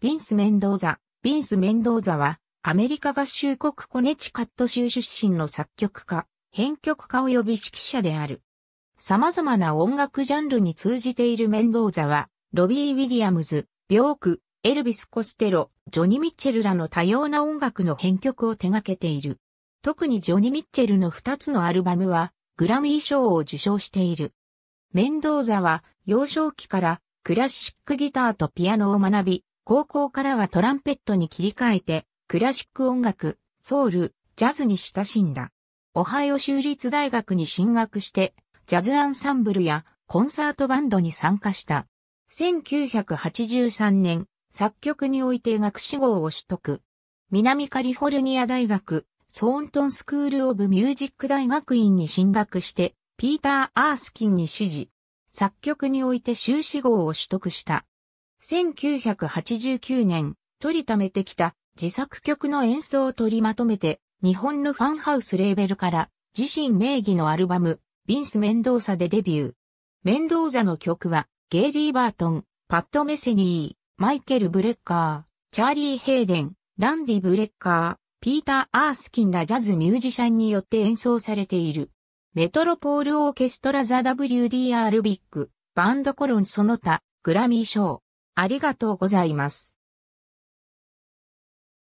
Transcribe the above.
ビンス・メンドーザ。ビンス・メンドーザは、アメリカ合衆国コネチカット州出身の作曲家、編曲家及び指揮者である。様々な音楽ジャンルに通じているメンドーザは、ロビー・ウィリアムズ、ビョーク、エルビス・コステロ、ジョニ・ミッチェルらの多様な音楽の編曲を手掛けている。特にジョニ・ミッチェルの2つのアルバムは、グラミー賞を受賞している。メンドーザは、幼少期から、クラシックギターとピアノを学び、高校からはトランペットに切り替えて、クラシック音楽、ソウル、ジャズに親しんだ。オハイオ州立大学に進学して、ジャズアンサンブルやコンサートバンドに参加した。1983年、作曲において学士号を取得。南カリフォルニア大学、ソーントンスクールオブミュージック大学院に進学して、ピーター・アースキンに指示。作曲において修士号を取得した。1989年、取りためてきた自作曲の演奏を取りまとめて、日本のファンハウスレーベルから自身名義のアルバム、ビンス・メンドーサでデビュー。メンドーザの曲は、ゲイリー・バートン、パッド・メセニー、マイケル・ブレッカー、チャーリー・ヘイデン、ランディ・ブレッカー、ピーター・アースキンらジャズミュージシャンによって演奏されている。メトロポール・オーケストラ・ザ・ WDR・ ビッグ、バンド・コロン・その他、グラミー賞、ありがとうございます。